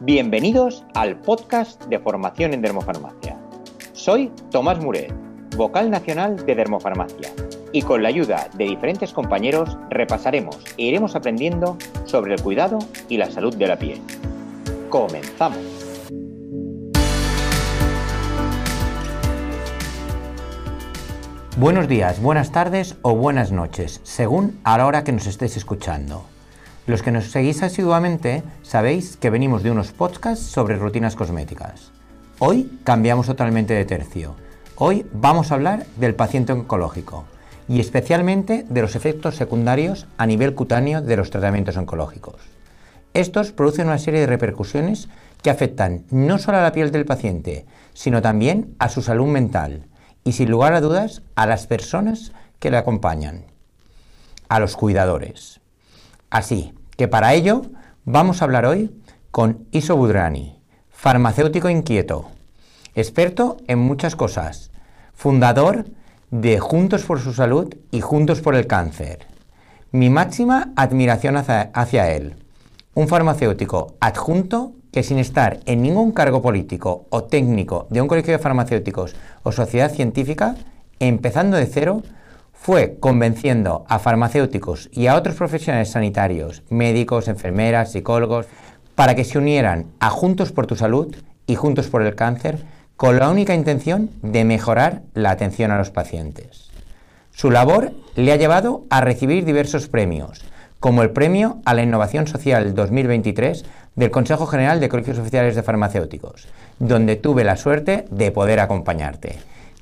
Bienvenidos al podcast de formación en dermofarmacia. Soy Tomás Muret, vocal nacional de dermofarmacia, y con la ayuda de diferentes compañeros repasaremos e iremos aprendiendo sobre el cuidado y la salud de la piel. Comenzamos. Buenos días, buenas tardes o buenas noches, según a la hora que nos estéis escuchando. Los que nos seguís asiduamente sabéis que venimos de unos podcasts sobre rutinas cosméticas. Hoy cambiamos totalmente de tercio. Hoy vamos a hablar del paciente oncológico y especialmente de los efectos secundarios a nivel cutáneo de los tratamientos oncológicos. Estos producen una serie de repercusiones que afectan no solo a la piel del paciente, sino también a su salud mental y sin lugar a dudas a las personas que le acompañan, a los cuidadores. Así, que para ello vamos a hablar hoy con Iso Budrani, farmacéutico inquieto, experto en muchas cosas, fundador de Juntos por su Salud y Juntos por el Cáncer. Mi máxima admiración hacia, hacia él, un farmacéutico adjunto que sin estar en ningún cargo político o técnico de un colegio de farmacéuticos o sociedad científica, empezando de cero, fue convenciendo a farmacéuticos y a otros profesionales sanitarios, médicos, enfermeras, psicólogos, para que se unieran a Juntos por tu Salud y Juntos por el Cáncer con la única intención de mejorar la atención a los pacientes. Su labor le ha llevado a recibir diversos premios, como el Premio a la Innovación Social 2023 del Consejo General de Colegios Oficiales de Farmacéuticos, donde tuve la suerte de poder acompañarte.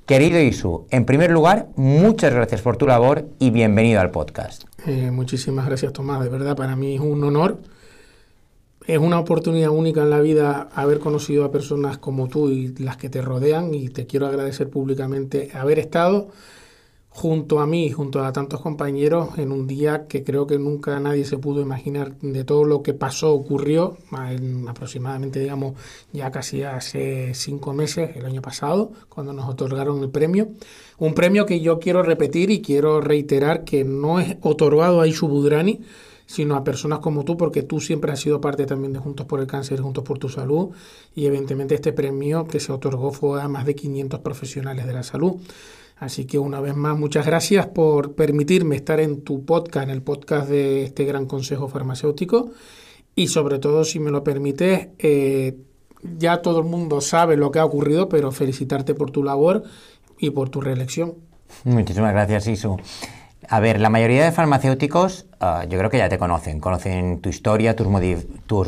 Querido Isu, en primer lugar, muchas gracias por tu labor y bienvenido al podcast. Eh, muchísimas gracias Tomás, de verdad para mí es un honor. Es una oportunidad única en la vida haber conocido a personas como tú y las que te rodean y te quiero agradecer públicamente haber estado junto a mí, junto a tantos compañeros, en un día que creo que nunca nadie se pudo imaginar de todo lo que pasó, ocurrió, aproximadamente, digamos, ya casi hace cinco meses, el año pasado, cuando nos otorgaron el premio. Un premio que yo quiero repetir y quiero reiterar que no es otorgado a Ishu sino a personas como tú, porque tú siempre has sido parte también de Juntos por el Cáncer, Juntos por tu Salud, y evidentemente este premio que se otorgó fue a más de 500 profesionales de la salud. Así que una vez más, muchas gracias por permitirme estar en tu podcast, en el podcast de este gran consejo farmacéutico. Y sobre todo, si me lo permites, eh, ya todo el mundo sabe lo que ha ocurrido, pero felicitarte por tu labor y por tu reelección. Muchísimas gracias, Isu. A ver, la mayoría de farmacéuticos ah, yo creo que ya te conocen, conocen tu historia, tus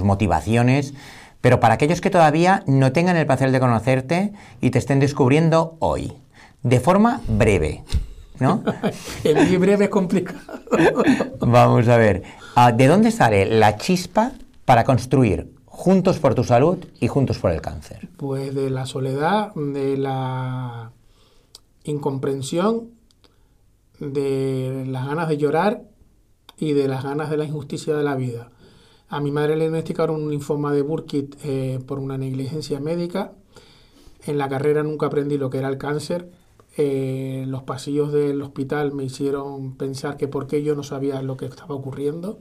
motivaciones, pero para aquellos que todavía no tengan el placer de conocerte y te estén descubriendo hoy, de forma breve. ¿No? El breve es complicado. Vamos a ver. Ah, ¿De dónde sale la chispa para construir juntos por tu salud y juntos por el cáncer? Pues de la soledad, de la incomprensión, de las ganas de llorar y de las ganas de la injusticia de la vida. A mi madre le diagnosticaron un linfoma de Burkitt eh, por una negligencia médica. En la carrera nunca aprendí lo que era el cáncer eh, los pasillos del hospital me hicieron pensar que por qué yo no sabía lo que estaba ocurriendo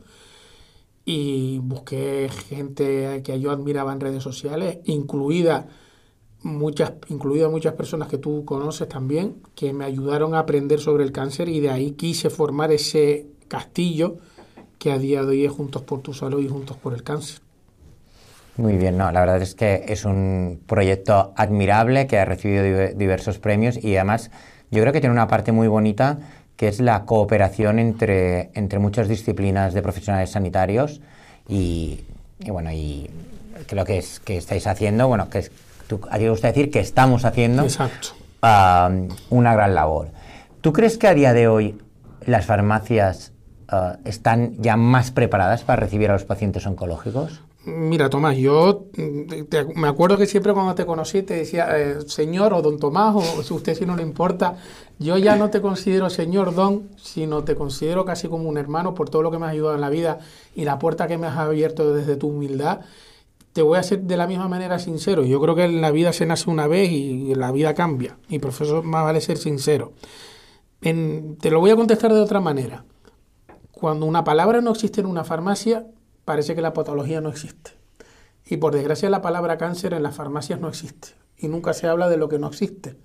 y busqué gente que yo admiraba en redes sociales, incluida muchas, incluidas muchas personas que tú conoces también, que me ayudaron a aprender sobre el cáncer y de ahí quise formar ese castillo que a día de hoy es Juntos por tu Salud y Juntos por el Cáncer. Muy bien, no, la verdad es que es un proyecto admirable que ha recibido diversos premios y además yo creo que tiene una parte muy bonita que es la cooperación entre, entre muchas disciplinas de profesionales sanitarios y, bueno, y creo que, es, que estáis haciendo, bueno, que a ti te gusta decir que estamos haciendo una gran labor. ¿Tú crees que a día de hoy las farmacias ah, están ya más preparadas para recibir a los pacientes oncológicos? Mira, Tomás, yo mm, me acuerdo que siempre cuando te conocí te decía, eh, señor o don Tomás, o si usted si no le importa, yo ya no te considero señor don, sino te considero casi como un hermano por todo lo que me has ayudado en la vida y la puerta que me has abierto desde tu humildad. Te voy a ser de la misma manera sincero. Yo creo que en la vida se nace una vez y, la vida cambia. Y profesor, más vale ser sincero. te lo voy a contestar de otra manera. Cuando una palabra no existe en una farmacia, parece que la patología no existe. Y por desgracia la palabra cáncer en las farmacias no existe. Y nunca se habla de lo que no existe.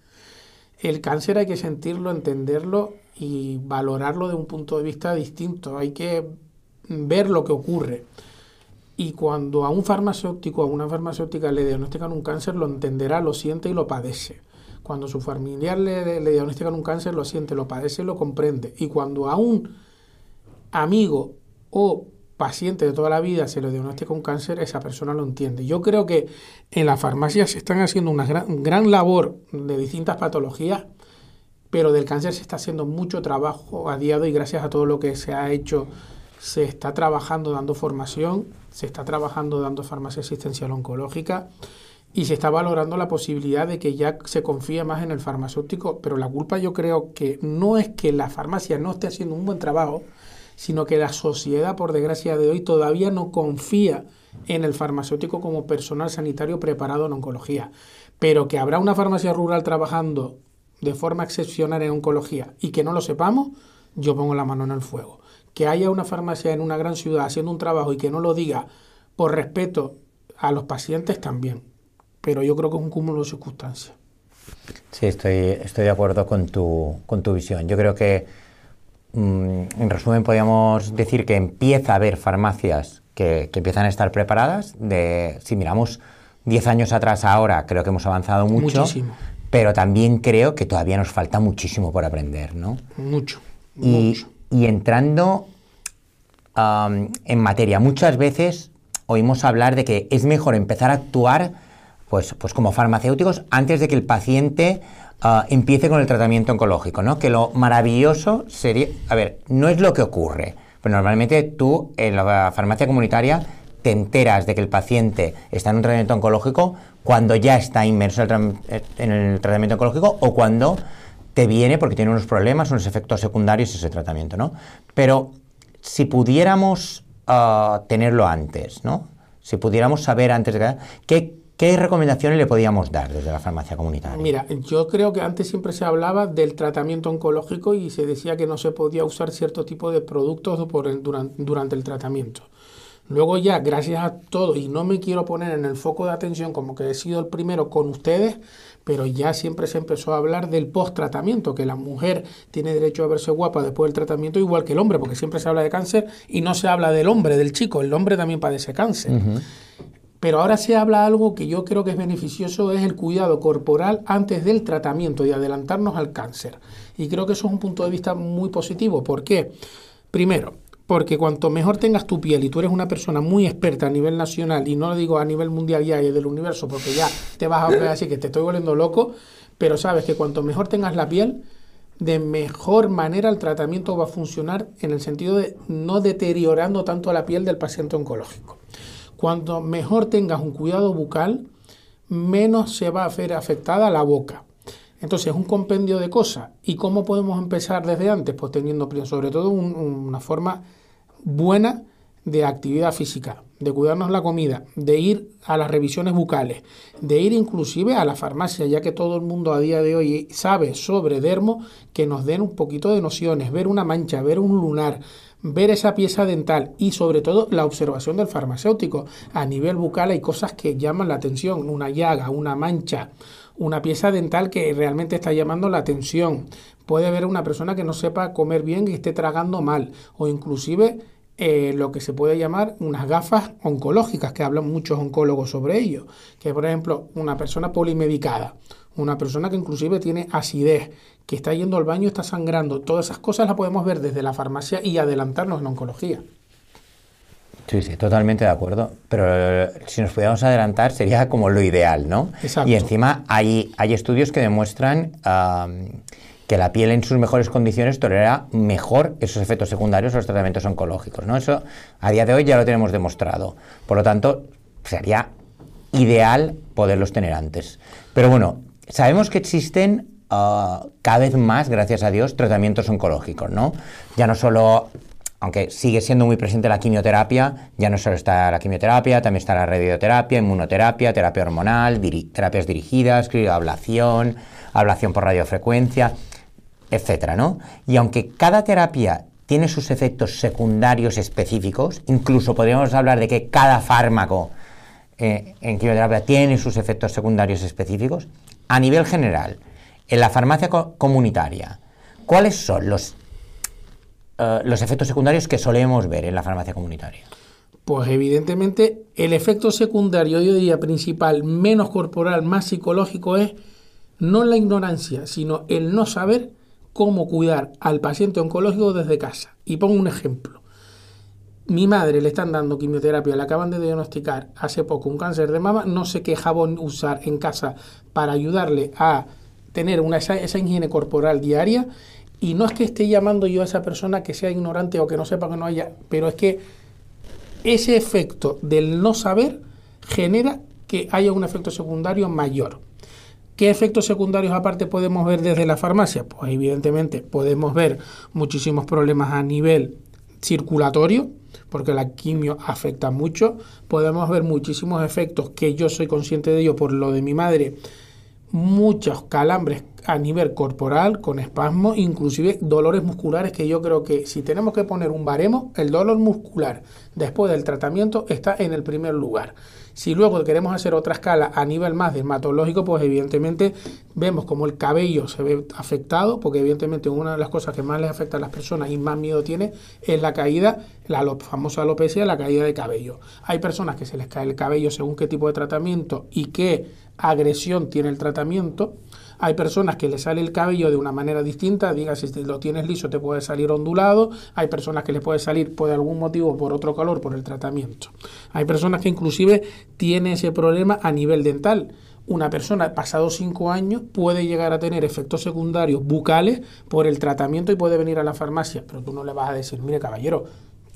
El cáncer hay que sentirlo, entenderlo y valorarlo de un punto de vista distinto. Hay que ver lo que ocurre. Y cuando a un farmacéutico, a una farmacéutica le diagnostican un cáncer, lo entenderá, lo siente y lo padece. Cuando su familiar le, le diagnostican un cáncer, lo siente, lo padece y lo comprende. Y cuando a un amigo o paciente de toda la vida se lo diagnostica un cáncer, esa persona lo entiende. Yo creo que en las farmacias se están haciendo una gran, labor de distintas patologías, pero del cáncer se está haciendo mucho trabajo a día de gracias a todo lo que se ha hecho. Se está trabajando dando formación, se está trabajando dando farmacia asistencial oncológica y se está valorando la posibilidad de que ya se confíe más en el farmacéutico, pero la culpa yo creo que no es que la farmacia no esté haciendo un buen trabajo, sino que la sociedad, por desgracia de hoy, todavía no confía en el farmacéutico como personal sanitario preparado en oncología. Pero que habrá una farmacia rural trabajando de forma excepcional en oncología y que no lo sepamos, yo pongo la mano en el fuego. Que haya una farmacia en una gran ciudad haciendo un trabajo y que no lo diga por respeto a los pacientes también. Pero yo creo que es un cúmulo de circunstancias. Sí, estoy, estoy de acuerdo con tu, con tu visión. Yo creo que Mm, en resumen, podríamos decir que empieza a haber farmacias que, empiezan a estar preparadas. si miramos 10 años atrás ahora, creo que hemos avanzado mucho. Muchísimo. Pero también creo que todavía nos falta muchísimo por aprender, Mucho. Y, entrando en materia, muchas veces oímos hablar de que es mejor empezar a actuar pues, pues como farmacéuticos antes de que el paciente Ah, empiece con el tratamiento oncológico, ¿no? Que lo maravilloso sería, a ver, no es lo que ocurre, pero normalmente tú en la farmacia comunitaria te enteras de que el paciente está en un tratamiento oncológico cuando ya está inmerso en el tratamiento oncológico o cuando te viene porque tiene unos problemas, unos efectos secundarios ese tratamiento, ¿no? Pero si pudiéramos ah, tenerlo antes, ¿no? Si pudiéramos saber antes de que... ¿Qué recomendaciones le podíamos dar desde la farmacia comunitaria? Mira, yo creo que antes siempre se hablaba del tratamiento oncológico y se decía que no se podía usar cierto tipo de productos durante, el tratamiento. Luego ya, gracias a todo, y no me quiero poner en el foco de atención como que he sido el primero con ustedes, pero ya siempre se empezó a hablar del post-tratamiento, que la mujer tiene derecho a verse guapa después del tratamiento igual que el hombre, porque siempre se habla de cáncer y no se habla del hombre, del chico, el hombre también padece cáncer. Pero ahora se habla algo que yo creo que es beneficioso, es el cuidado corporal antes del tratamiento y adelantarnos al cáncer. Y creo que eso es un punto de vista muy positivo. ¿Por qué? Primero, porque cuanto mejor tengas tu piel y tú eres una persona muy experta a nivel nacional, y no lo digo a nivel mundial ya y del universo, porque ya te vas a ver así que te estoy volviendo loco, pero sabes que cuanto mejor tengas la piel, de mejor manera el tratamiento va a funcionar en el sentido de no deteriorando tanto la piel del paciente oncológico. Cuanto mejor tengas un cuidado bucal, menos se va a ver afectada la boca. Entonces es un compendio de cosas. ¿Y cómo podemos empezar desde antes? Pues teniendo sobre todo una forma buena de actividad física, de cuidarnos la comida, de ir a las revisiones bucales, de ir inclusive a la farmacia, ya que todo el mundo a día de hoy sabe sobre dermo, que nos den un poquito de nociones, ver una mancha, ver un lunar, ver esa pieza dental y sobre todo la observación del farmacéutico. A nivel bucal hay cosas que llaman la atención, una llaga, una mancha, una pieza dental que realmente está llamando la atención. Puede haber una persona que no sepa comer bien y esté tragando mal o inclusive eh, lo que se puede llamar unas gafas oncológicas, que hablan muchos oncólogos sobre ello, que por ejemplo una persona polimedicada, una persona que inclusive tiene acidez, que está yendo al baño, está sangrando. Todas esas cosas las podemos ver desde la farmacia y adelantarnos en oncología. Sí, sí, totalmente de acuerdo. Pero eh, si nos pudiéramos adelantar sería como lo ideal, ¿no? Y encima hay, hay estudios que demuestran que la piel en sus mejores condiciones tolera mejor esos efectos secundarios o los tratamientos oncológicos, ¿no? Eso a día de hoy ya lo tenemos demostrado. Por lo tanto, sería ideal poderlos tener antes. Pero bueno, sabemos que existen Ah, cada vez más, gracias a Dios, tratamientos oncológicos, ¿no? Ya no solo aunque sigue siendo muy presente la quimioterapia, ya no solo está la quimioterapia, también está la radioterapia, inmunoterapia, terapia hormonal, terapias dirigidas, crioablación, ablación por radiofrecuencia, etcétera, ¿no? Y aunque cada terapia tiene sus efectos secundarios específicos, incluso podríamos hablar de que cada fármaco eh, en quimioterapia tiene sus efectos secundarios específicos, a nivel general, en la farmacia comunitaria, ¿cuáles son los, eh, los efectos secundarios que solemos ver en la farmacia comunitaria? Pues evidentemente el efecto secundario, yo diría principal, menos corporal, más psicológico, es no la ignorancia, sino el no saber cómo cuidar al paciente oncológico desde casa. Y pongo un ejemplo. Mi madre le están dando quimioterapia, le acaban de diagnosticar hace poco un cáncer de mama, no sé qué jabón usar en casa para ayudarle a tener una, esa, higiene corporal diaria y no es que esté llamando yo a esa persona que sea ignorante o que no sepa que no haya, pero es que ese efecto del no saber genera que haya un efecto secundario mayor. ¿Qué efectos secundarios aparte podemos ver desde la farmacia? Pues evidentemente podemos ver muchísimos problemas a nivel circulatorio, porque la quimio afecta mucho. Podemos ver muchísimos efectos que yo soy consciente de ello por lo de mi madre, muchos calambres a nivel corporal con espasmos, inclusive dolores musculares que yo creo que si tenemos que poner un baremo, el dolor muscular después del tratamiento está en el primer lugar. Si luego queremos hacer otra escala a nivel más dermatológico, pues evidentemente vemos cómo el cabello se ve afectado, porque evidentemente una de las cosas que más les afecta a las personas y más miedo tiene es la caída, la famosa alopecia, la caída de cabello. Hay personas que se les cae el cabello según qué tipo de tratamiento y que agresión tiene el tratamiento. Hay personas que le sale el cabello de una manera distinta, diga si lo tienes liso te puede salir ondulado, hay personas que le puede salir por algún motivo, por otro calor, por el tratamiento. Hay personas que inclusive tienen ese problema a nivel dental. Una persona pasado cinco años puede llegar a tener efectos secundarios bucales por el tratamiento y puede venir a la farmacia, pero tú no le vas a decir, mire caballero,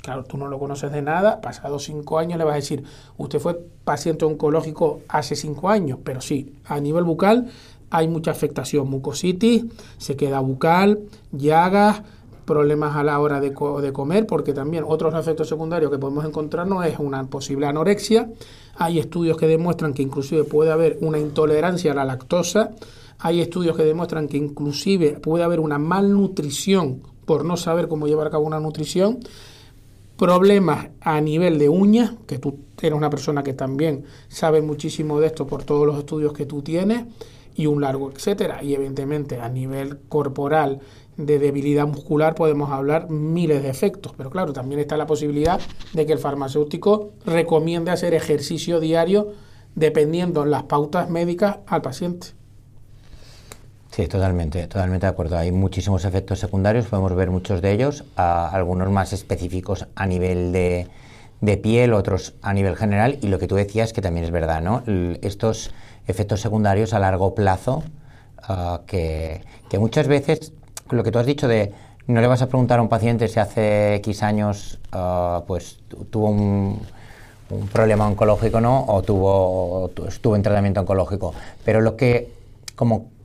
Claro, tú no lo conoces de nada, pasados cinco años le vas a decir, usted fue paciente oncológico hace cinco años, pero sí, a nivel bucal hay mucha afectación, mucositis, se queda bucal, llagas, problemas a la hora de, de, comer, porque también otros efectos secundarios que podemos encontrarnos es una posible anorexia. Hay estudios que demuestran que inclusive puede haber una intolerancia a la lactosa. Hay estudios que demuestran que inclusive puede haber una malnutrición por no saber cómo llevar a cabo una nutrición problemas a nivel de uñas, que tú eres una persona que también sabe muchísimo de esto por todos los estudios que tú tienes, y un largo, etcétera. Y evidentemente a nivel corporal de debilidad muscular podemos hablar miles de efectos, pero claro, también está la posibilidad de que el farmacéutico recomiende hacer ejercicio diario dependiendo las pautas médicas al paciente. Sí, totalmente, totalmente de acuerdo. Hay muchísimos efectos secundarios, podemos ver muchos de ellos, algunos más específicos a nivel de, piel, otros a nivel general, y lo que tú decías que también es verdad, ¿no? Estos efectos secundarios a largo plazo, ah, que, muchas veces, lo que tú has dicho de no le vas a preguntar a un paciente si hace X años ah, pues tuvo un, problema oncológico, ¿no? O tuvo o estuvo en tratamiento oncológico, pero lo que como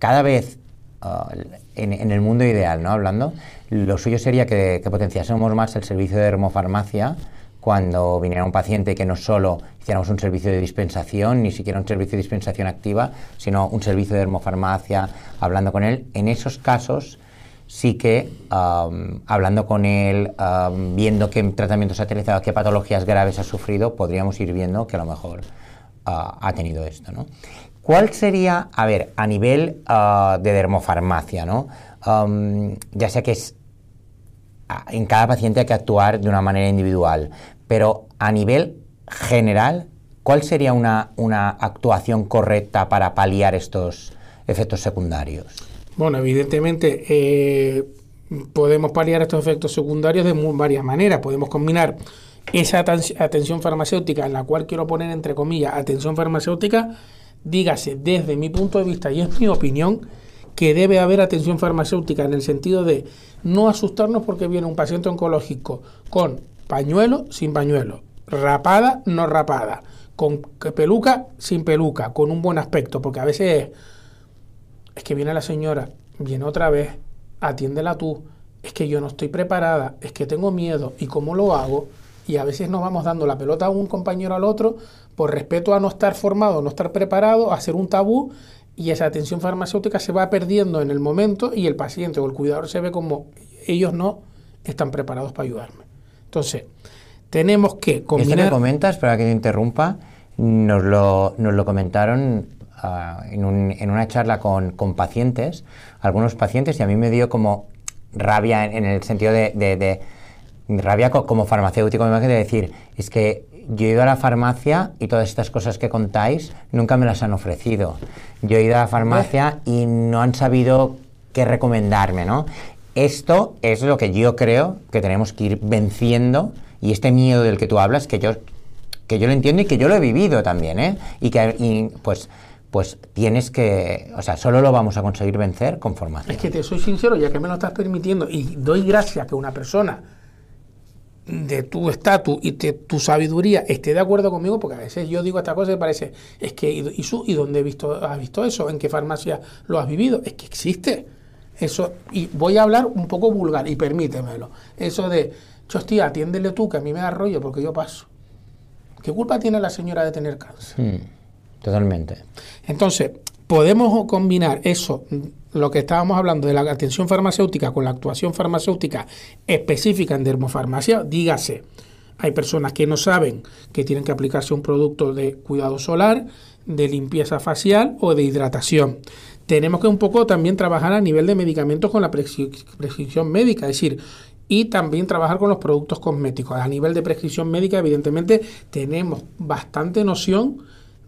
cada vez uh, en, el mundo ideal, ¿no? Hablando, lo suyo sería que, potenciásemos más el servicio de hermofarmacia cuando viniera un paciente que no solo hiciéramos un servicio de dispensación, ni siquiera un servicio de dispensación activa, sino un servicio de hermofarmacia, hablando con él. En esos casos sí que um, hablando con él, um, viendo qué tratamientos ha utilizado, qué patologías graves ha sufrido, podríamos ir viendo que a lo mejor uh, ha tenido esto. ¿no? ¿Cuál sería, a ver, a nivel ah, de dermofarmacia, ¿no? ya sé que es, en cada paciente hay que actuar de una manera individual, pero a nivel general, ¿cuál sería una, actuación correcta para paliar estos efectos secundarios? Bueno, evidentemente eh, podemos paliar estos efectos secundarios de varias maneras. Podemos combinar esa atención farmacéutica, en la cual quiero poner entre comillas atención farmacéutica, dígase desde mi punto de vista y es mi opinión, que debe haber atención farmacéutica en el sentido de no asustarnos porque viene un paciente oncológico con pañuelo, sin pañuelo, rapada, no rapada, con peluca, sin peluca, con un buen aspecto, porque a veces es, que viene la señora, viene otra vez, atiéndela tú, es que yo no estoy preparada, es que tengo miedo, ¿y cómo lo hago? Y a veces nos vamos dando la pelota a un compañero al otro por respeto a no estar formado, no estar preparado, hacer un tabú y esa atención farmacéutica se va perdiendo en el momento y el paciente o el cuidador se ve como ellos no están preparados para ayudarme. Entonces, tenemos que combinar... Esto que comentas, para que te interrumpa, nos lo, comentaron ah, en, un, en, una charla con, pacientes, algunos pacientes, y a mí me dio como rabia en, el sentido de, rabia como farmacéutico, me imagino, de decir, es que yo he ido a la farmacia y todas estas cosas que contáis nunca me las han ofrecido. Yo he ido a la farmacia eh. y no han sabido qué recomendarme, ¿no? Esto es lo que yo creo que tenemos que ir venciendo y este miedo del que tú hablas, que yo, que yo lo entiendo y que yo lo he vivido también, ¿eh? Y que, pues, pues tienes que, o sea, solo lo vamos a conseguir vencer con formación. Es que te soy sincero, ya que me lo estás permitiendo, y doy gracias que una persona de tu estatus y de tu sabiduría esté de acuerdo conmigo, porque a veces yo digo esta cosa y parece, es que, ¿y, su, y dónde he visto, has visto eso? ¿En qué farmacia lo has vivido? Es que existe. Eso, y voy a hablar un poco vulgar, y permítemelo. Eso de, hostia, atiéndele tú, que a mí me da rollo porque yo paso. ¿Qué culpa tiene la señora de tener cáncer? Hmm, totalmente. Entonces, podemos combinar eso lo que estábamos hablando de la atención farmacéutica con la actuación farmacéutica específica en dermofarmacia, dígase, hay personas que no saben que tienen que aplicarse un producto de cuidado solar, de limpieza facial o de hidratación. Tenemos que un poco también trabajar a nivel de medicamentos con la prescripción médica, es decir, y también trabajar con los productos cosméticos. A nivel de prescripción médica, evidentemente, tenemos bastante noción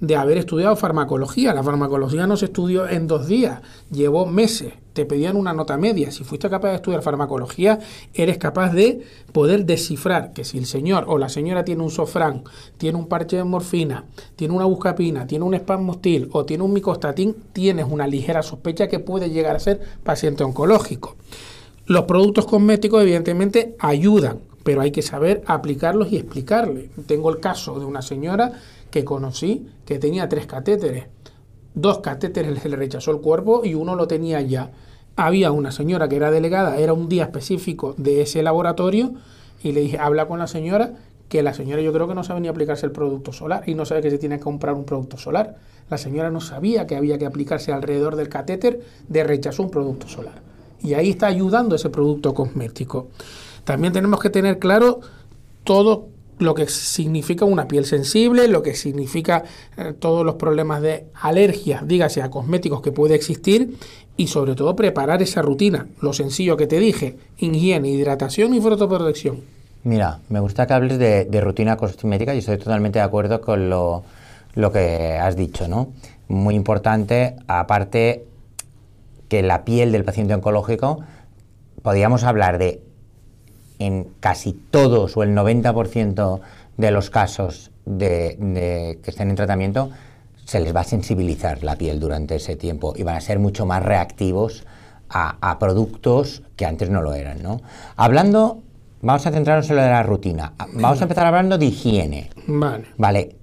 de haber estudiado farmacología. La farmacología no se estudió en dos días, llevó meses. Te pedían una nota media. Si fuiste capaz de estudiar farmacología, eres capaz de poder descifrar que si el señor o la señora tiene un sofrán, tiene un parche de morfina, tiene una buscapina, tiene un spasmostil o tiene un micostatín, tienes una ligera sospecha que puede llegar a ser paciente oncológico. Los productos cosméticos evidentemente ayudan, pero hay que saber aplicarlos y explicarle. Tengo el caso de una señora que conocí que tenía tres catéteres. Dos catéteres se le rechazó el cuerpo y uno lo tenía ya. Había una señora que era delegada, era un día específico de ese laboratorio y le dije, habla con la señora, que la señora yo creo que no sabe ni aplicarse el producto solar y no sabe que se tiene que comprar un producto solar. La señora no sabía que había que aplicarse alrededor del catéter de rechazo un producto solar. Y ahí está ayudando ese producto cosmético. También tenemos que tener claro todo lo que significa una piel sensible, lo que significa eh, todos los problemas de alergias, dígase a cosméticos que puede existir y sobre todo preparar esa rutina, lo sencillo que te dije, higiene, hidratación y fotoprotección. Mira, me gusta que hables de, rutina cosmética y estoy totalmente de acuerdo con lo, lo que has dicho, ¿no? Muy importante, aparte que la piel del paciente oncológico, podríamos hablar de en casi todos o el 90% de los casos que estén en tratamiento, se les va a sensibilizar la piel durante ese tiempo y van a ser mucho más reactivos a, productos que antes no lo eran. ¿no? Hablando, vamos a centrarnos en lo de la rutina. Vamos a empezar hablando de higiene. Vale. Vale.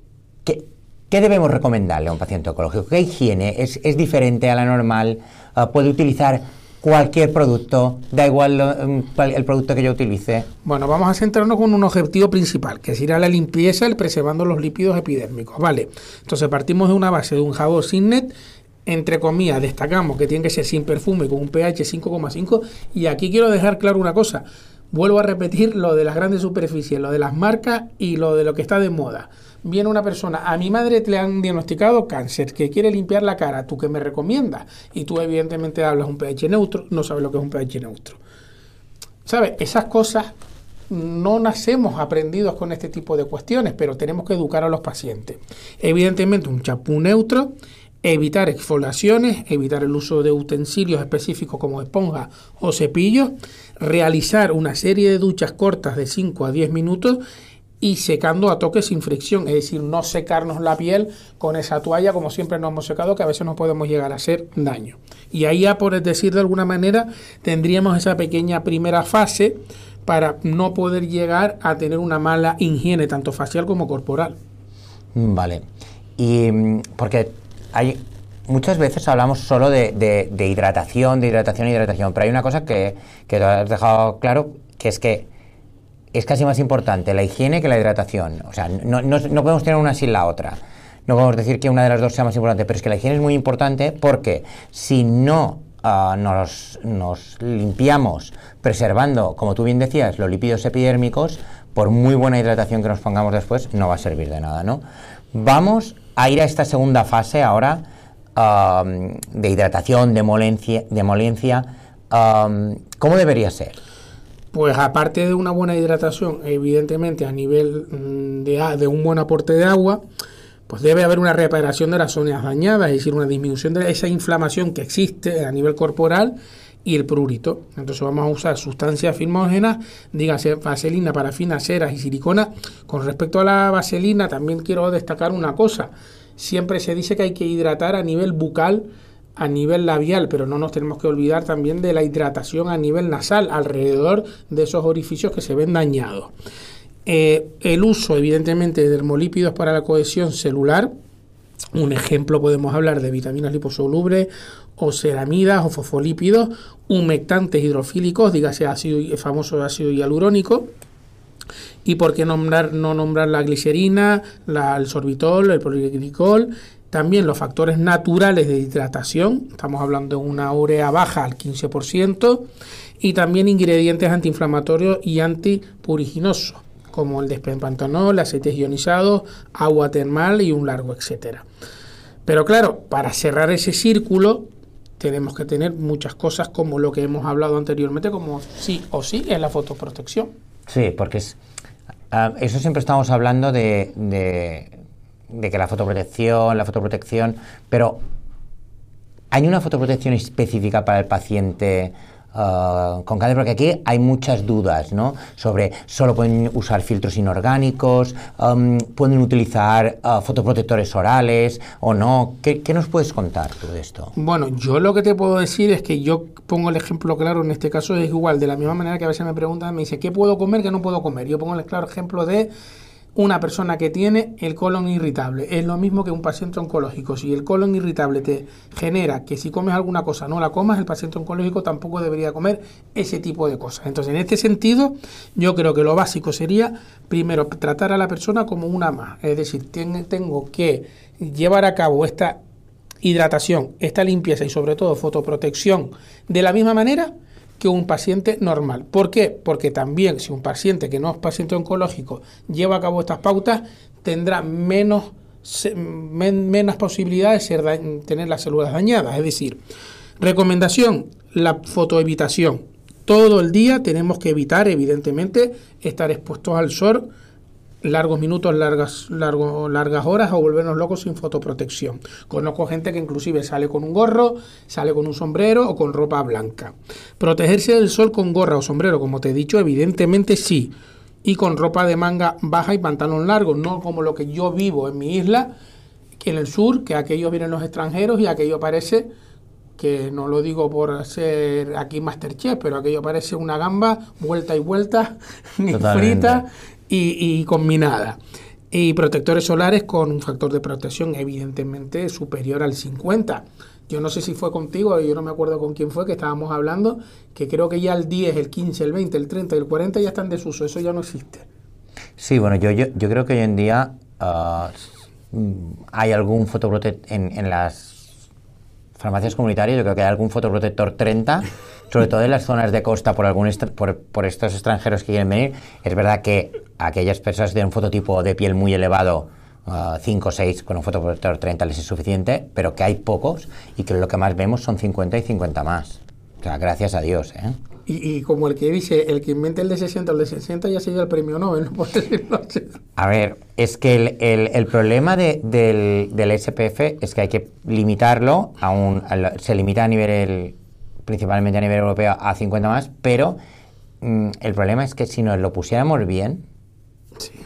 ¿Qué, debemos recomendarle a un paciente oncológico? ¿Qué higiene es, es diferente a la normal? Ah, ¿Puede utilizar cualquier producto, da igual el producto que yo utilice. Bueno, vamos a centrarnos con un objetivo principal, que es ir a la limpieza, el preservando los lípidos epidérmicos. Vale, entonces partimos de una base de un jabón sin net, entre comillas, destacamos que tiene que ser sin perfume, con un pH 5,5, y aquí quiero dejar claro una cosa. Vuelvo a repetir lo de las grandes superficies, lo de las marcas y lo de lo que está de moda. Viene una persona, a mi madre le han diagnosticado cáncer, que quiere limpiar la cara, tú que me recomiendas. Y tú evidentemente hablas un pH neutro, no sabes lo que es un pH neutro. ¿Sabes? Esas cosas no nacemos aprendidos con este tipo de cuestiones, pero tenemos que educar a los pacientes. Evidentemente, un chapú neutro, evitar exfoliaciones, evitar el uso de utensilios específicos como esponjas o cepillos, realizar una serie de duchas cortas de 5 a 10 minutos y secando a toque sin fricción, es decir, no secarnos la piel con esa toalla como siempre nos hemos secado, que a veces nos podemos llegar a hacer daño. Y ahí ya, por decir de alguna manera, tendríamos esa pequeña primera fase para no poder llegar a tener una mala higiene, tanto facial como corporal. Mm, vale. Y mm, porque hay, muchas veces hablamos solo de, de, de, hidratación, de hidratación, hidratación, pero hay una cosa que, que has dejado claro, que es que es casi más importante la higiene que la hidratación. O sea, no, no, podemos tener una sin la otra. No podemos decir que una de las dos sea más importante, pero es que la higiene es muy importante porque si no ah, nos, nos, limpiamos preservando, como tú bien decías, los lípidos epidérmicos, por muy buena hidratación que nos pongamos después, no va a servir de nada, ¿no? Vamos a ir a esta segunda fase ahora, de hidratación, de molencia, de ¿cómo debería ser? Pues aparte de una buena hidratación, evidentemente a nivel mm, de, un buen aporte de agua, pues debe haber una reparación de las zonas dañadas, es decir, una disminución de esa inflamación que existe a nivel corporal y el prurito. Entonces vamos a usar sustancias filmógenas, dígase vaselina, parafina, ceras y silicona. Con respecto a la vaselina, también quiero destacar una cosa siempre se dice que hay que hidratar a nivel bucal, a nivel labial, pero no nos tenemos que olvidar también de la hidratación a nivel nasal, alrededor de esos orificios que se ven dañados. Eh, el uso, evidentemente, de dermolípidos para la cohesión celular. Un ejemplo podemos hablar de vitaminas liposolubles o ceramidas o fosfolípidos, humectantes hidrofílicos, dígase ácido, famoso ácido hialurónico, y por qué nombrar, no nombrar la glicerina, el sorbitol, el poliglicol? también los factores naturales de hidratación, estamos hablando de una urea baja al 15%, y también ingredientes antiinflamatorios y antipuriginosos, como el despempantanol, aceites ionizados, agua termal y un largo etcétera. Pero claro, para cerrar ese círculo tenemos que tener muchas cosas como lo que hemos hablado anteriormente, como sí o sí en la fotoprotección. Sí, porque es Ah, eso siempre estamos hablando de, de, que la fotoprotección, la fotoprotección, pero ¿hay una fotoprotección específica para el paciente Ah, con cada porque aquí hay muchas dudas, ¿no? Sobre solo pueden usar filtros inorgánicos, pueden utilizar ah, fotoprotectores orales o no. ¿Qué, nos puedes contar tú de esto? Bueno, yo lo que te puedo decir es que yo pongo el ejemplo claro, en este caso es igual, de la misma manera que a veces me preguntan, me dice, ¿qué puedo comer, qué no puedo comer? Yo pongo el claro ejemplo de una persona que tiene el colon irritable. Es lo mismo que un paciente oncológico. Si el colon irritable te genera que si comes alguna cosa no la comas, el paciente oncológico tampoco debería comer ese tipo de cosas. Entonces, en este sentido, yo creo que lo básico sería, primero, tratar a la persona como una más. Es decir, tengo que llevar a cabo esta hidratación, esta limpieza y sobre todo fotoprotección de la misma manera que un paciente normal. ¿Por qué? Porque también si un paciente que no es paciente oncológico lleva a cabo estas pautas, tendrá menos, posibilidades de tener las células dañadas. Es decir, recomendación, la fotoevitación. Todo el día tenemos que evitar, evidentemente, estar expuestos al sol largos minutos, largas, largo, largas horas o volvernos locos sin fotoprotección. Conozco gente que inclusive sale con un gorro, sale con un sombrero o con ropa blanca. Protegerse del sol con gorra o sombrero, como te he dicho, evidentemente sí. Y con ropa de manga baja y pantalón largo, no como lo que yo vivo en mi isla, que en el sur, que aquellos vienen los extranjeros y aquello parece que no lo digo por ser aquí Masterchef, pero aquello parece una gamba vuelta y vuelta, ni frita, y, combinada. Y protectores solares con un factor de protección evidentemente superior al 50. Yo no sé si fue contigo, yo no me acuerdo con quién fue que estábamos hablando, que creo que ya el 10, el 15, el 20, el 30 y el 40 ya están desuso, eso ya no existe. Sí, bueno, yo, yo, yo creo que hoy en día ah, mm, hay algún fotoprotector en, en las farmacias comunitarias, yo creo que hay algún fotoprotector 30, sobre todo en las zonas de costa por, algún por, por, estos extranjeros que quieren venir. Es verdad que aquellas personas que tienen un fototipo de piel muy elevado, 5 ah, o 6 con un fotoprotector 30 les es suficiente, pero que hay pocos y que lo que más vemos son 50 y 50 más. O sea, gracias a Dios. ¿eh? Y, como el que dice, el que invente el de 60, el de 60 ya sigue el premio Nobel, no puede decirlo A ver, es que el, problema de, del, SPF es que hay que limitarlo, a un, se limita a nivel, principalmente a nivel europeo, a 50 más, pero mm, el problema es que si nos lo pusiéramos bien,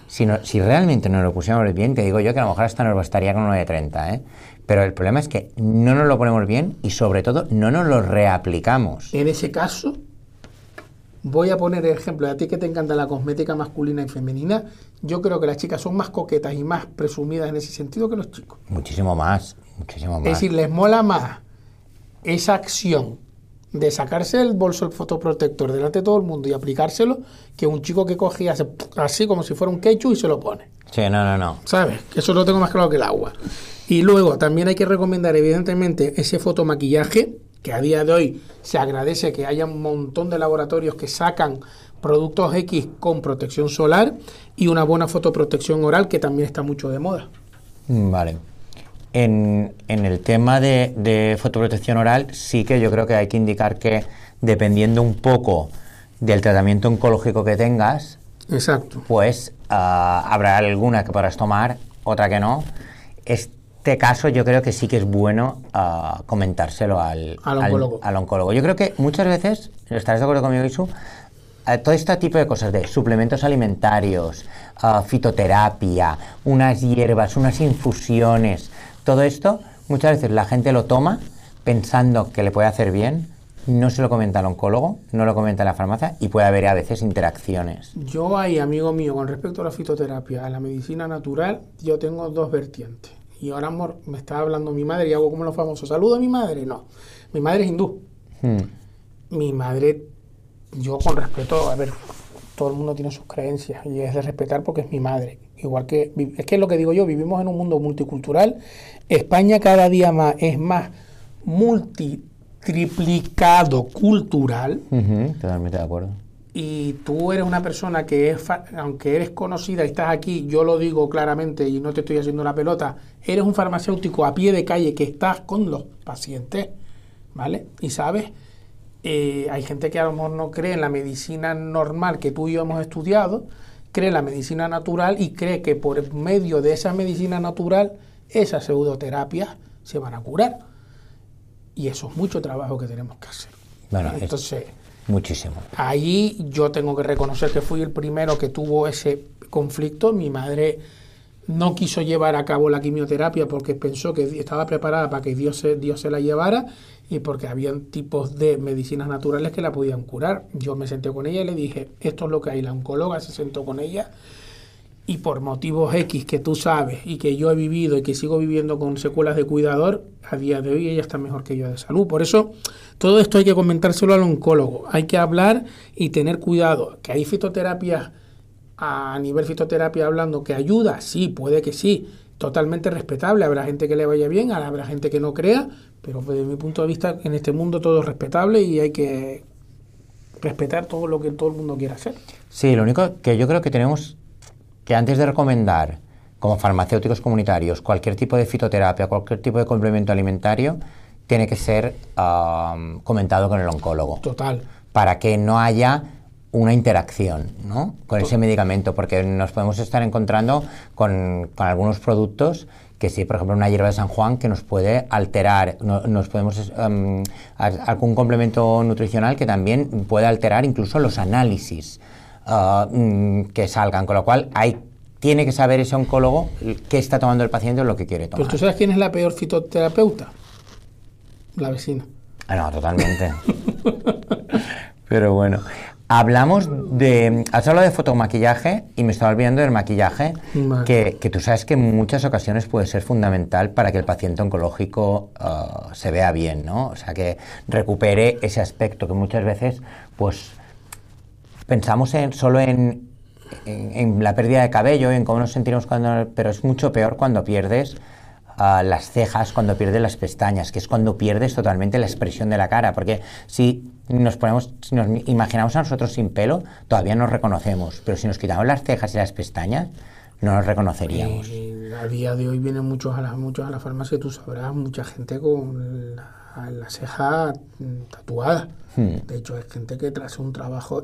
si, realmente nos lo pusiéramos bien, te digo yo que a lo mejor hasta nos bastaría con uno de 30, ¿eh? Pero el problema es que no nos lo ponemos bien y sobre todo no nos lo reaplicamos. En ese caso, Voy a poner el ejemplo de a ti que te encanta la cosmética masculina y femenina. Yo creo que las chicas son más coquetas y más presumidas en ese sentido que los chicos. Muchísimo más, muchísimo más. Es decir, les mola más esa acción de sacarse el bolso el fotoprotector delante de todo el mundo y aplicárselo que un chico que cogía así como si fuera un ketchup y se lo pone. Sí, no, no, no. ¿Sabes? eso lo tengo más claro que el agua. Y luego también hay que recomendar evidentemente ese fotomaquillaje que a día de hoy se agradece que haya un montón de laboratorios que sacan productos X con protección solar y una buena fotoprotección oral que también está mucho de moda. Mm, vale. En, el tema de, fotoprotección oral sí que yo creo que hay que indicar que dependiendo un poco del tratamiento oncológico que tengas, Exacto. pues ah, habrá alguna que podrás tomar, otra que no este caso yo creo que sí que es bueno ah, comentárselo al, oncólogo. Yo creo que muchas veces, estarás de acuerdo conmigo, Isu, ah, todo este tipo de cosas de suplementos alimentarios, ah, fitoterapia, unas hierbas, unas infusiones, todo esto, muchas veces la gente lo toma pensando que le puede hacer bien, no se lo comenta al oncólogo, no lo comenta la farmacia y puede haber a veces interacciones. Yo ahí, amigo mío, con respecto a la fitoterapia, a la medicina natural, yo tengo dos vertientes y ahora amor, me está hablando mi madre y hago como los famoso. saludo a mi madre. No, mi madre es hindú. Hmm. Mi madre, yo con respeto, a ver, todo el mundo tiene sus creencias y es de respetar porque es mi madre. Igual que, es que es lo que digo yo, vivimos en un mundo multicultural. España cada día más es más multitriplicado cultural. totalmente de acuerdo y tú eres una persona que, es, aunque eres conocida y estás aquí, yo lo digo claramente y no te estoy haciendo la pelota, eres un farmacéutico a pie de calle que estás con los pacientes, ¿vale? Y sabes, eh, hay gente que a lo mejor no cree en la medicina normal que tú y yo hemos estudiado, cree en la medicina natural y cree que por medio de esa medicina natural, esas pseudoterapias se van a curar. Y eso es mucho trabajo que tenemos que hacer. Entonces... Muchísimo. Ahí yo tengo que reconocer que fui el primero que tuvo ese conflicto. Mi madre no quiso llevar a cabo la quimioterapia porque pensó que estaba preparada para que Dios se, Dios se la llevara y porque habían tipos de medicinas naturales que la podían curar. Yo me senté con ella y le dije, esto es lo que hay. La oncóloga se sentó con ella y por motivos X que tú sabes y que yo he vivido y que sigo viviendo con secuelas de cuidador, a día de hoy ella está mejor que yo de salud. Por eso todo esto hay que comentárselo al oncólogo, hay que hablar y tener cuidado, que hay fitoterapia, a nivel fitoterapia hablando que ayuda, sí, puede que sí, totalmente respetable, habrá gente que le vaya bien, habrá gente que no crea, pero desde mi punto de vista en este mundo todo es respetable y hay que respetar todo lo que todo el mundo quiera hacer. Sí, lo único que yo creo que tenemos que antes de recomendar como farmacéuticos comunitarios cualquier tipo de fitoterapia, cualquier tipo de complemento alimentario, tiene que ser comentado con el oncólogo. Total. Para que no haya una interacción ¿no? con ese medicamento, porque nos podemos estar encontrando con, algunos productos que sí, por ejemplo, una hierba de San Juan que nos puede alterar, nos podemos algún complemento nutricional que también puede alterar incluso los análisis. Ah, mm, que salgan, con lo cual hay tiene que saber ese oncólogo qué está tomando el paciente o lo que quiere tomar. Pues tú sabes quién es la peor fitoterapeuta. La vecina. Ah, no, totalmente. Pero bueno, hablamos de... Has hablado de fotomaquillaje y me estaba olvidando del maquillaje, que, tú sabes que en muchas ocasiones puede ser fundamental para que el paciente oncológico ah, se vea bien, ¿no? O sea, que recupere ese aspecto que muchas veces, pues pensamos en, solo en, en, la pérdida de cabello, en cómo nos sentimos cuando... Pero es mucho peor cuando pierdes ah, las cejas, cuando pierdes las pestañas, que es cuando pierdes totalmente la expresión de la cara. Porque si nos ponemos, si nos imaginamos a nosotros sin pelo, todavía nos reconocemos. Pero si nos quitamos las cejas y las pestañas, no nos reconoceríamos. Y a día de hoy vienen muchos a las a la farmacia, tú sabrás, mucha gente con la, ceja mm, tatuada. Hmm. De hecho, es gente que tras un trabajo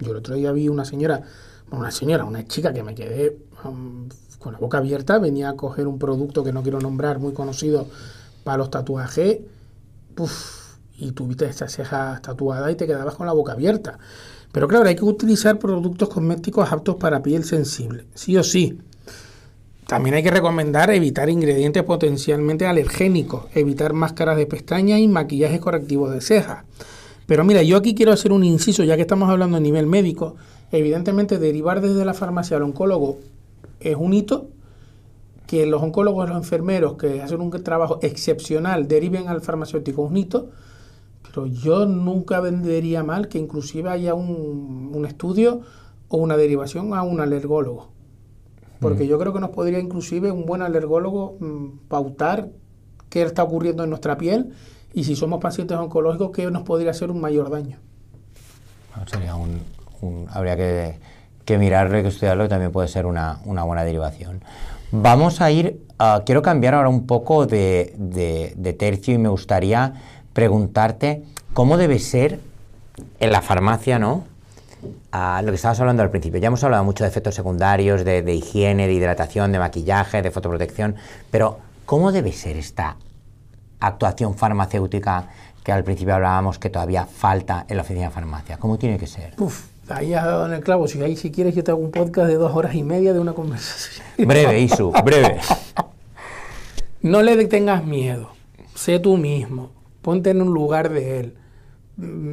yo el otro día vi una señora, bueno, una señora, una chica que me quedé um, con la boca abierta, venía a coger un producto que no quiero nombrar, muy conocido para los tatuajes, y tuviste esa cejas tatuada y te quedabas con la boca abierta. Pero claro, hay que utilizar productos cosméticos aptos para piel sensible, sí o sí. También hay que recomendar evitar ingredientes potencialmente alergénicos, evitar máscaras de pestañas y maquillajes correctivos de cejas. Pero mira, yo aquí quiero hacer un inciso, ya que estamos hablando a nivel médico. Evidentemente, derivar desde la farmacia al oncólogo es un hito que los oncólogos, los enfermeros que hacen un trabajo excepcional deriven al farmacéutico un hito, pero yo nunca vendería mal que inclusive haya un, estudio o una derivación a un alergólogo. Porque mm. yo creo que nos podría inclusive un buen alergólogo mm, pautar qué está ocurriendo en nuestra piel y si somos pacientes oncológicos, ¿qué nos podría hacer un mayor daño? sería un, habría que, mirarlo y que estudiarlo, que también puede ser una, buena derivación. Vamos a ir, quiero cambiar ahora un poco de, tercio y me gustaría preguntarte cómo debe ser en la farmacia, ¿no? a lo que estabas hablando al principio. Ya hemos hablado mucho de efectos secundarios, de, de, higiene, de hidratación, de maquillaje, de fotoprotección, pero ¿cómo debe ser esta actuación farmacéutica que al principio hablábamos que todavía falta en la oficina de farmacia? ¿Cómo tiene que ser? Uf, ahí has dado en el clavo. Si ahí si quieres yo te hago un podcast de dos horas y media de una conversación. Breve, Isu, breve. No le tengas miedo. Sé tú mismo. Ponte en un lugar de él. Mm,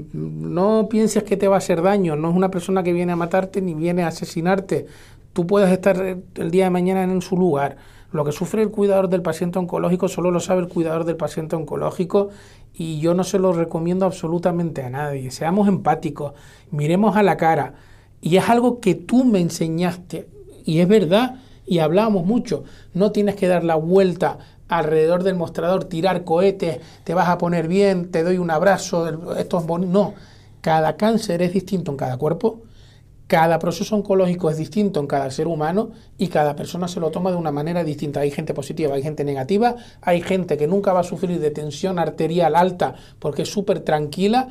no pienses que te va a hacer daño. No es una persona que viene a matarte ni viene a asesinarte. Tú puedes estar el día de mañana en su lugar lo que sufre el cuidador del paciente oncológico solo lo sabe el cuidador del paciente oncológico y yo no se lo recomiendo absolutamente a nadie. Seamos empáticos, miremos a la cara. Y es algo que tú me enseñaste y es verdad y hablábamos mucho. No tienes que dar la vuelta alrededor del mostrador, tirar cohetes, te vas a poner bien, te doy un abrazo, esto es bonito. No, cada cáncer es distinto en cada cuerpo cada proceso oncológico es distinto en cada ser humano y cada persona se lo toma de una manera distinta. Hay gente positiva, hay gente negativa, hay gente que nunca va a sufrir de tensión arterial alta porque es súper tranquila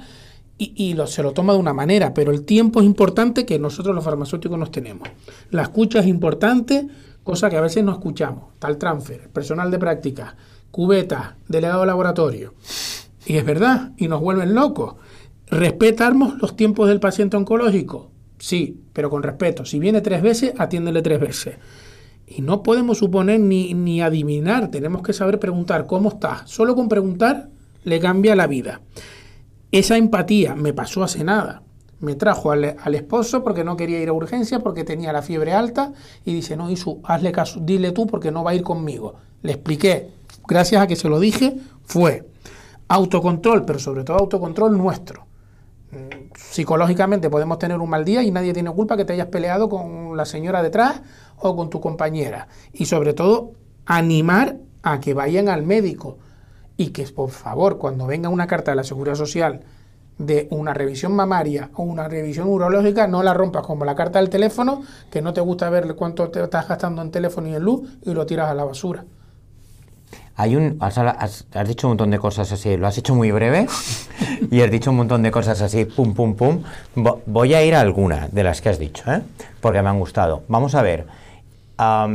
y, se lo toma de una manera, pero el tiempo es importante que nosotros los farmacéuticos nos tenemos. La escucha es importante, cosa que a veces no escuchamos. Tal transfer, personal de práctica, cubeta, delegado de laboratorio. Y es verdad, y nos vuelven locos. Respetamos los tiempos del paciente oncológico Sí, pero con respeto. Si viene tres veces, atiéndele tres veces. Y no podemos suponer ni, ni adivinar, tenemos que saber preguntar cómo está. Solo con preguntar le cambia la vida. Esa empatía me pasó hace nada. Me trajo al, al, esposo porque no quería ir a urgencia, porque tenía la fiebre alta, y dice, no, Isu, hazle caso, dile tú porque no va a ir conmigo. Le expliqué, gracias a que se lo dije, fue autocontrol, pero sobre todo autocontrol nuestro psicológicamente podemos tener un mal día y nadie tiene culpa que te hayas peleado con la señora detrás o con tu compañera. Y sobre todo, animar a que vayan al médico y que, por favor, cuando venga una carta de la Seguridad Social de una revisión mamaria o una revisión urológica, no la rompas como la carta del teléfono, que no te gusta ver cuánto te estás gastando en teléfono y en luz y lo tiras a la basura. Hay un, has, dicho un montón de cosas así, lo has hecho muy breve y has dicho un montón de cosas así, pum, pum, pum. voy a ir a alguna de las que has dicho, ¿eh? porque me han gustado. Vamos a ver, has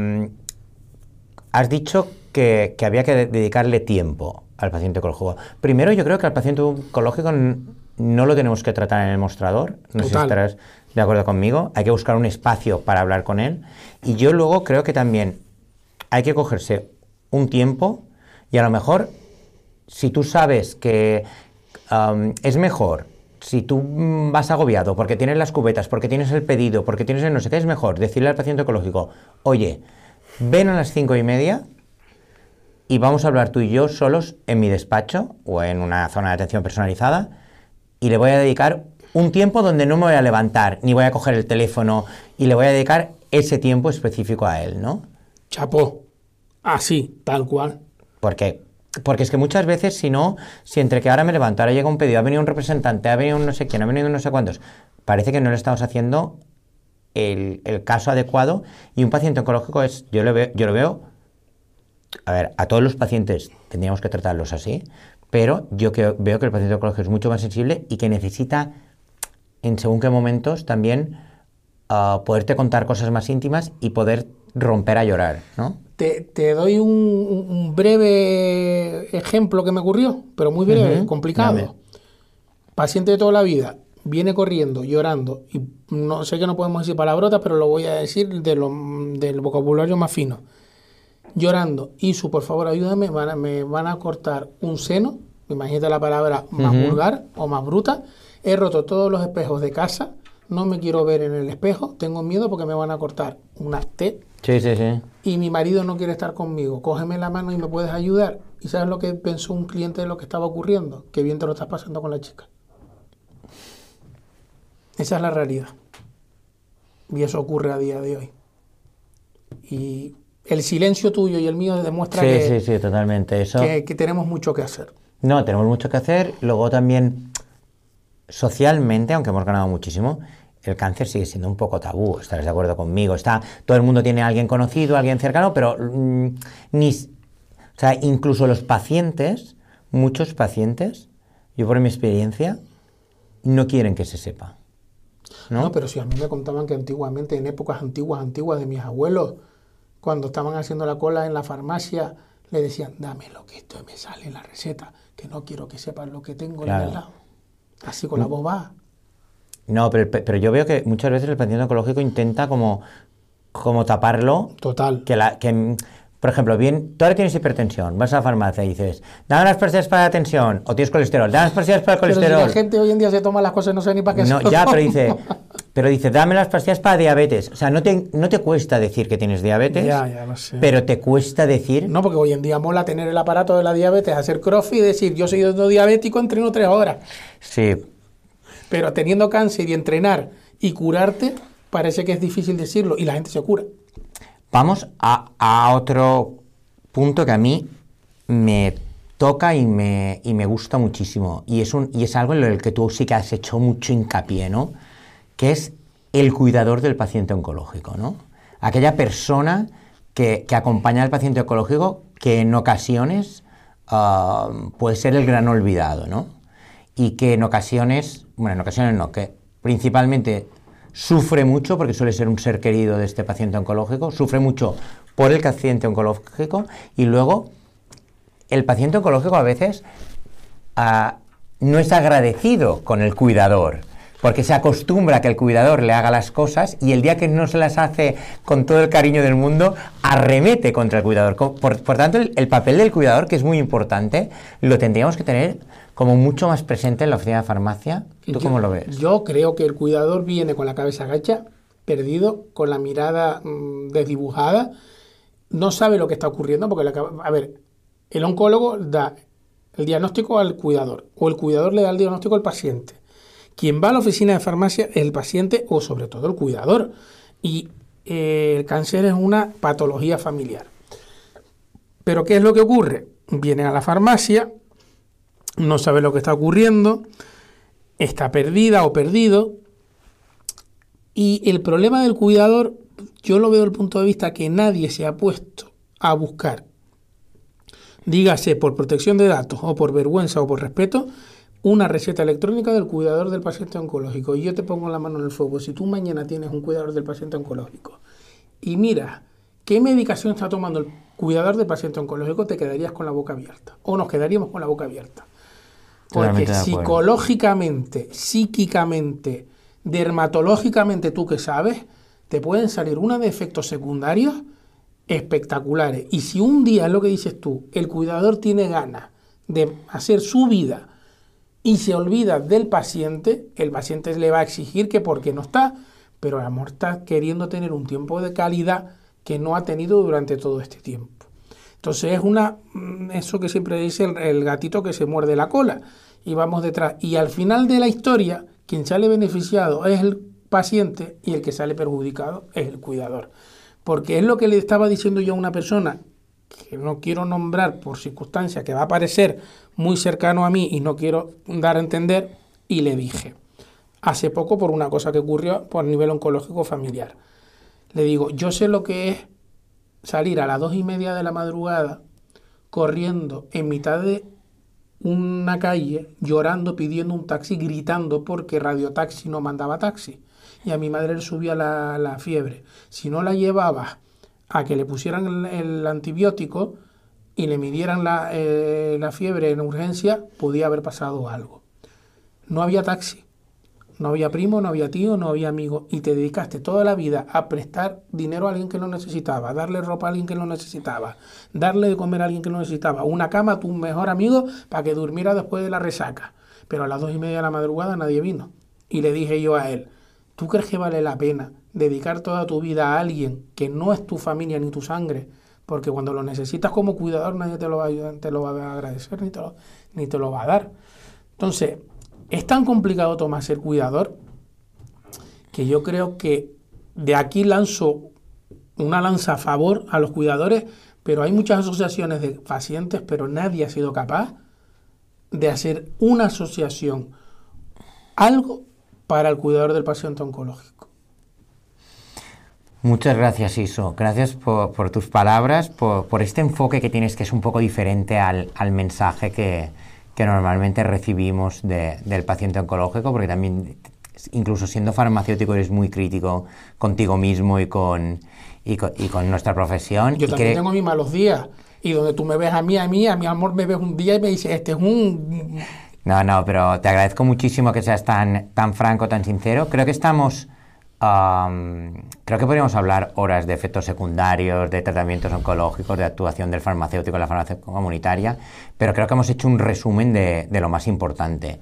dicho que, había que dedicarle tiempo al paciente oncológico. Primero, yo creo que al paciente oncológico no lo tenemos que tratar en el mostrador, no sé si estarás de acuerdo conmigo, hay que buscar un espacio para hablar con él. Y yo luego creo que también hay que cogerse un tiempo y a lo mejor, si tú sabes que es mejor, si tú mm, vas agobiado porque tienes las cubetas, porque tienes el pedido, porque tienes el no sé qué, es mejor decirle al paciente ecológico, oye, ven a las cinco y media y vamos a hablar tú y yo solos en mi despacho o en una zona de atención personalizada y le voy a dedicar un tiempo donde no me voy a levantar, ni voy a coger el teléfono y le voy a dedicar ese tiempo específico a él, ¿no? Chapo, así, ah, tal cual. Porque, porque es que muchas veces, si no, si entre que ahora me levanto, ahora llega un pedido, ha venido un representante, ha venido un no sé quién, ha venido un no sé cuántos, parece que no le estamos haciendo el, caso adecuado y un paciente oncológico es, yo lo, veo, yo lo veo, a ver, a todos los pacientes tendríamos que tratarlos así, pero yo que, veo que el paciente oncológico es mucho más sensible y que necesita en según qué momentos también ah, poderte contar cosas más íntimas y poder romper a llorar, ¿no? Te, doy un, breve ejemplo que me ocurrió, pero muy breve, complicado. Paciente de toda la vida, viene corriendo, llorando, y no sé que no podemos decir palabrotas, pero lo voy a decir de del vocabulario más fino. Llorando, y su, por favor, ayúdame, me van a cortar un seno, imagínate la palabra más vulgar o más bruta, he roto todos los espejos de casa, no me quiero ver en el espejo, tengo miedo porque me van a cortar una T. Sí, sí, sí. Y mi marido no quiere estar conmigo, cógeme la mano y me puedes ayudar. ¿Y sabes lo que pensó un cliente de lo que estaba ocurriendo? Que bien te lo estás pasando con la chica. Esa es la realidad. Y eso ocurre a día de hoy. Y el silencio tuyo y el mío demuestra totalmente. Eso... Que, que tenemos mucho que hacer. No, tenemos mucho que hacer. Luego también, socialmente, aunque hemos ganado muchísimo, el cáncer sigue siendo un poco tabú, estarás de acuerdo conmigo. Está, todo el mundo tiene a alguien conocido, alguien cercano, pero mm, ni, o sea, incluso los pacientes, muchos pacientes, yo por mi experiencia, no quieren que se sepa. ¿no? pero si a mí me contaban que antiguamente, en épocas antiguas, antiguas de mis abuelos, cuando estaban haciendo la cola en la farmacia, le decían, dame lo que esto me sale en la receta, que no quiero que sepas lo que tengo en Así con la mm. boba. No, pero, pero yo veo que muchas veces el paciente oncológico intenta como, como taparlo. Total. Que la, que, por ejemplo, bien, tú ahora tienes hipertensión, vas a la farmacia y dices, dame las pastillas para la tensión, o tienes colesterol, dame las pastillas para el colesterol. Pero la gente hoy en día se toma las cosas y no sé ni para qué no, Ya, pero dice, pero dice, dame las pastillas para diabetes. O sea, no te, no te cuesta decir que tienes diabetes, ya, ya lo sé. pero te cuesta decir... No, porque hoy en día mola tener el aparato de la diabetes, hacer crossfit y decir, yo soy diabético, entreno tres horas. Sí, pero teniendo cáncer y entrenar y curarte, parece que es difícil decirlo y la gente se cura. Vamos a, otro punto que a mí me toca y me, gusta muchísimo. Y es, un, y es algo en lo que tú sí que has hecho mucho hincapié, ¿no? Que es el cuidador del paciente oncológico, ¿no? Aquella persona que, acompaña al paciente oncológico que en ocasiones ah, puede ser el gran olvidado, ¿no? y que en ocasiones, bueno, en ocasiones no, que principalmente sufre mucho, porque suele ser un ser querido de este paciente oncológico, sufre mucho por el paciente oncológico y luego el paciente oncológico a veces ah, no es agradecido con el cuidador, porque se acostumbra a que el cuidador le haga las cosas y el día que no se las hace con todo el cariño del mundo, arremete contra el cuidador. Por, tanto, el papel del cuidador, que es muy importante, lo tendríamos que tener como mucho más presente en la oficina de farmacia. ¿Tú cómo lo ves? Yo creo que el cuidador viene con la cabeza gacha, perdido, con la mirada mm, desdibujada, no sabe lo que está ocurriendo porque, a ver, el oncólogo da el diagnóstico al cuidador o el cuidador le da el diagnóstico al paciente. Quien va a la oficina de farmacia es el paciente o sobre todo el cuidador. Y eh, el cáncer es una patología familiar. Pero ¿qué es lo que ocurre? Vienen a la farmacia, no sabe lo que está ocurriendo, está perdida o perdido. Y el problema del cuidador, yo lo veo desde el punto de vista que nadie se ha puesto a buscar, dígase por protección de datos o por vergüenza o por respeto, una receta electrónica del cuidador del paciente oncológico. Y yo te pongo la mano en el fuego. Si tú mañana tienes un cuidador del paciente oncológico y mira qué medicación está tomando el cuidador del paciente oncológico, te quedarías con la boca abierta. O nos quedaríamos con la boca abierta. Porque psicológicamente, psíquicamente, dermatológicamente, tú que sabes, te pueden salir una de efectos secundarios espectaculares. Y si un día, es lo que dices tú, el cuidador tiene ganas de hacer su vida y se olvida del paciente, el paciente le va a exigir que porque no está, pero el amor está queriendo tener un tiempo de calidad que no ha tenido durante todo este tiempo. Entonces es una, mm, eso que siempre dice el, el gatito que se muerde la cola y vamos detrás. Y al final de la historia, quien sale beneficiado es el paciente y el que sale perjudicado es el cuidador. Porque es lo que le estaba diciendo yo a una persona que no quiero nombrar por circunstancia que va a parecer muy cercano a mí y no quiero dar a entender, y le dije, hace poco por una cosa que ocurrió por nivel oncológico familiar, le digo, yo sé lo que es salir a las dos y media de la madrugada corriendo en mitad de una calle, llorando, pidiendo un taxi, gritando porque Radio Taxi no mandaba taxi. Y a mi madre le subía la, fiebre. Si no la llevaba a que le pusieran el, antibiótico y le midieran la, eh, la fiebre en urgencia, podía haber pasado algo. No había taxi. No había primo, no había tío, no había amigo. Y te dedicaste toda la vida a prestar dinero a alguien que lo necesitaba, darle ropa a alguien que lo necesitaba, darle de comer a alguien que lo necesitaba, una cama a tu mejor amigo para que durmiera después de la resaca. Pero a las dos y media de la madrugada nadie vino. Y le dije yo a él, ¿tú crees que vale la pena dedicar toda tu vida a alguien que no es tu familia ni tu sangre? Porque cuando lo necesitas como cuidador nadie te lo va a, ayudar, te lo va a agradecer ni te lo, ni te lo va a dar. Entonces, es tan complicado Tomás ser cuidador que yo creo que de aquí lanzo una lanza a favor a los cuidadores, pero hay muchas asociaciones de pacientes, pero nadie ha sido capaz de hacer una asociación, algo para el cuidador del paciente oncológico. Muchas gracias, Iso. Gracias por, tus palabras, por, este enfoque que tienes que es un poco diferente al mensaje que, que normalmente recibimos del paciente oncológico, porque también, incluso siendo farmacéutico, eres muy crítico contigo mismo y con, nuestra profesión. Yo también tengo mis malos días, y donde tú me ves a mí, a mí, a mi amor me ves un día y me dices, este es un... No, no, pero te agradezco muchísimo que seas tan, tan franco, tan sincero. Creo que estamos creo que podríamos hablar horas de efectos secundarios, de tratamientos oncológicos, de actuación del farmacéutico en la farmacia comunitaria, pero creo que hemos hecho un resumen de lo más importante.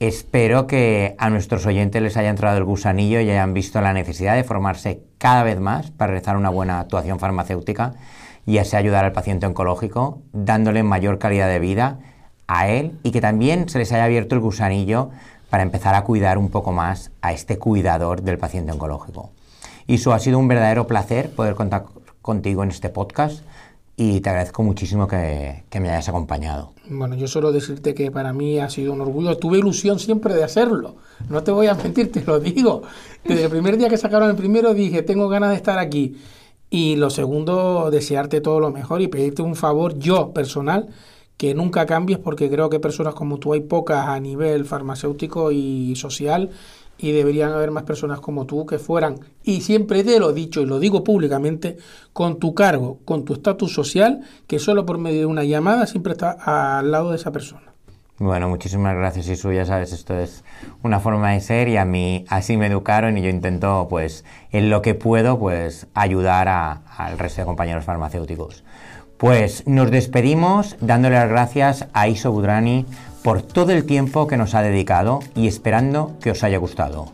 Espero que a nuestros oyentes les haya entrado el gusanillo y hayan visto la necesidad de formarse cada vez más para realizar una buena actuación farmacéutica y así ayudar al paciente oncológico, dándole mayor calidad de vida a él y que también se les haya abierto el gusanillo para empezar a cuidar un poco más a este cuidador del paciente oncológico. eso ha sido un verdadero placer poder contar contigo en este podcast y te agradezco muchísimo que, que, me hayas acompañado. Bueno, yo solo decirte que para mí ha sido un orgullo, tuve ilusión siempre de hacerlo, no te voy a mentir, te lo digo. Desde el primer día que sacaron el primero dije, tengo ganas de estar aquí. Y lo segundo, desearte todo lo mejor y pedirte un favor yo personal que nunca cambies porque creo que personas como tú hay pocas a nivel farmacéutico y social y deberían haber más personas como tú que fueran, y siempre te lo dicho y lo digo públicamente, con tu cargo, con tu estatus social, que solo por medio de una llamada siempre está al lado de esa persona. Bueno, muchísimas gracias y ya sabes, esto es una forma de ser y a mí así me educaron y yo intento pues en lo que puedo pues ayudar a, al resto de compañeros farmacéuticos. Pues nos despedimos dándole las gracias a Iso Budrani por todo el tiempo que nos ha dedicado y esperando que os haya gustado.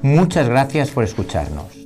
Muchas gracias por escucharnos.